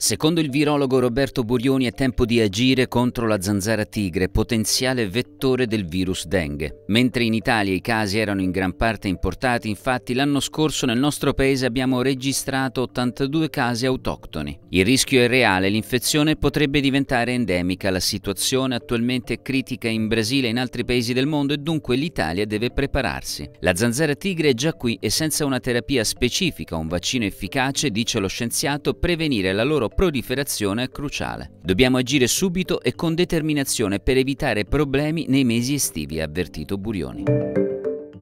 Secondo il virologo Roberto Burioni è tempo di agire contro la zanzara tigre, potenziale vettore del virus dengue. Mentre in Italia i casi erano in gran parte importati, infatti l'anno scorso nel nostro paese abbiamo registrato 82 casi autoctoni. Il rischio è reale, l'infezione potrebbe diventare endemica, la situazione attualmente è critica in Brasile e in altri paesi del mondo e dunque l'Italia deve prepararsi. La zanzara tigre è già qui e senza una terapia specifica, un vaccino efficace, dice lo scienziato, prevenire la loro loro proliferazione è cruciale. Dobbiamo agire subito e con determinazione per evitare problemi nei mesi estivi, ha avvertito Burioni.